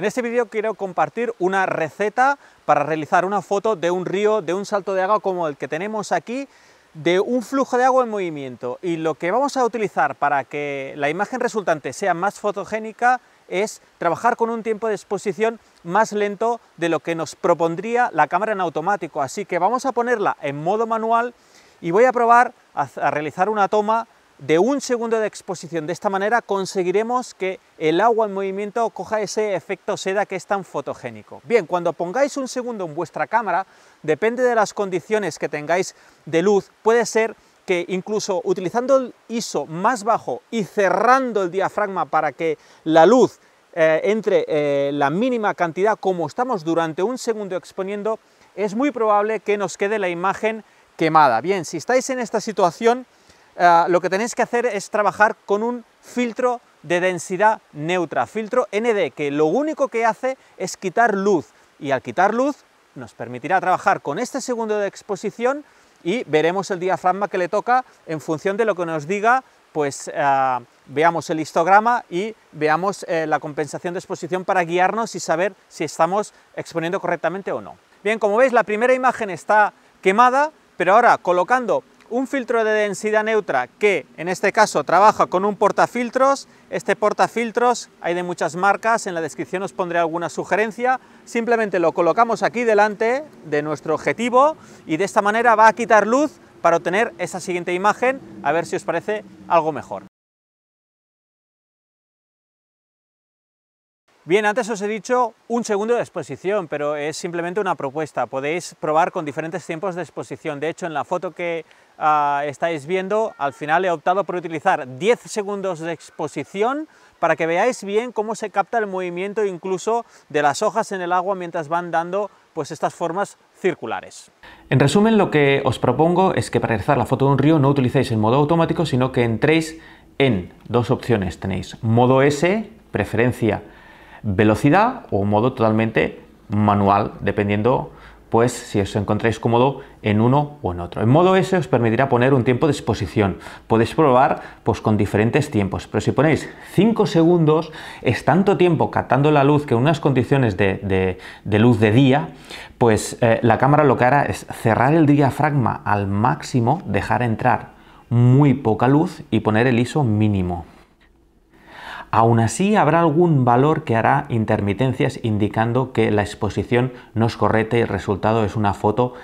En este vídeo quiero compartir una receta para realizar una foto de un río, de un salto de agua como el que tenemos aquí, de un flujo de agua en movimiento. Y lo que vamos a utilizar para que la imagen resultante sea más fotogénica es trabajar con un tiempo de exposición más lento de lo que nos propondría la cámara en automático. Así que vamos a ponerla en modo manual y voy a probar a realizar una toma de un segundo de exposición. De esta manera conseguiremos que el agua en movimiento coja ese efecto seda que es tan fotogénico. Bien, cuando pongáis un segundo en vuestra cámara, depende de las condiciones que tengáis de luz, puede ser que incluso utilizando el ISO más bajo y cerrando el diafragma para que la luz eh, entre eh, la mínima cantidad como estamos durante un segundo exponiendo, es muy probable que nos quede la imagen quemada. Bien, si estáis en esta situación, Ah, lo que tenéis que hacer es trabajar con un filtro de densidad neutra, filtro ND, que lo único que hace es quitar luz y al quitar luz nos permitirá trabajar con este segundo de exposición y veremos el diafragma que le toca en función de lo que nos diga, pues ah, veamos el histograma y veamos eh, la compensación de exposición para guiarnos y saber si estamos exponiendo correctamente o no. Bien, como veis la primera imagen está quemada, pero ahora colocando un filtro de densidad neutra que en este caso trabaja con un portafiltros. Este portafiltros hay de muchas marcas, en la descripción os pondré alguna sugerencia. Simplemente lo colocamos aquí delante de nuestro objetivo y de esta manera va a quitar luz para obtener esa siguiente imagen, a ver si os parece algo mejor. Bien, antes os he dicho un segundo de exposición, pero es simplemente una propuesta. Podéis probar con diferentes tiempos de exposición. De hecho, en la foto que ah, estáis viendo, al final he optado por utilizar 10 segundos de exposición para que veáis bien cómo se capta el movimiento incluso de las hojas en el agua mientras van dando pues estas formas circulares. En resumen, lo que os propongo es que para realizar la foto de un río no utilicéis el modo automático, sino que entréis en dos opciones. Tenéis modo S, preferencia, velocidad o modo totalmente manual, dependiendo pues si os encontráis cómodo en uno o en otro. En modo ese os permitirá poner un tiempo de exposición. Podéis probar pues con diferentes tiempos, pero si ponéis 5 segundos es tanto tiempo captando la luz que en unas condiciones de, luz de día, pues eh, la cámara lo que hará es cerrar el diafragma al máximo, dejar entrar muy poca luz y poner el ISO mínimo. Aún así, habrá algún valor que hará intermitencias indicando que la exposición no es correcta y el resultado es una foto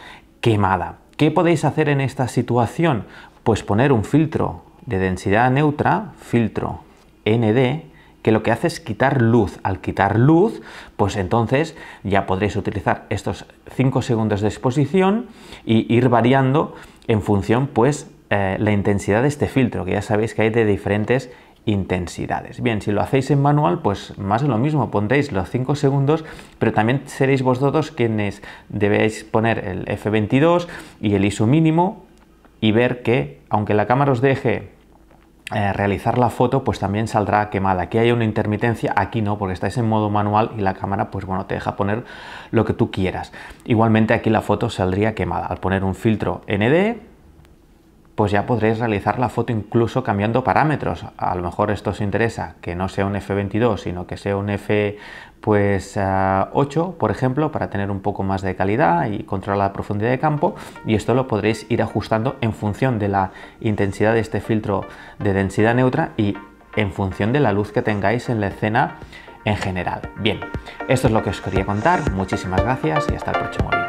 quemada. ¿Qué podéis hacer en esta situación? Pues poner un filtro de densidad neutra, filtro ND, que lo que hace es quitar luz. Al quitar luz, pues entonces ya podréis utilizar estos 5 segundos de exposición y ir variando en función pues eh, la intensidad de este filtro, que ya sabéis que hay de diferentes intensidades. Bien, si lo hacéis en manual, pues más de lo mismo, pondréis los 5 segundos, pero también seréis vosotros quienes debéis poner el F22 y el ISO mínimo y ver que, aunque la cámara os deje eh, realizar la foto, pues también saldrá quemada. Aquí hay una intermitencia, aquí no, porque estáis en modo manual y la cámara, pues bueno, te deja poner lo que tú quieras. Igualmente aquí la foto saldría quemada. Al poner un filtro ND, pues ya podréis realizar la foto incluso cambiando parámetros. A lo mejor esto os interesa que no sea un F22, sino que sea un F pues 8, eh, por ejemplo, para tener un poco más de calidad y controlar la profundidad de campo. Y esto lo podréis ir ajustando en función de la intensidad de este filtro de densidad neutra y en función de la luz que tengáis en la escena en general. Bien, esto es lo que os quería contar. Muchísimas gracias y hasta el próximo vídeo.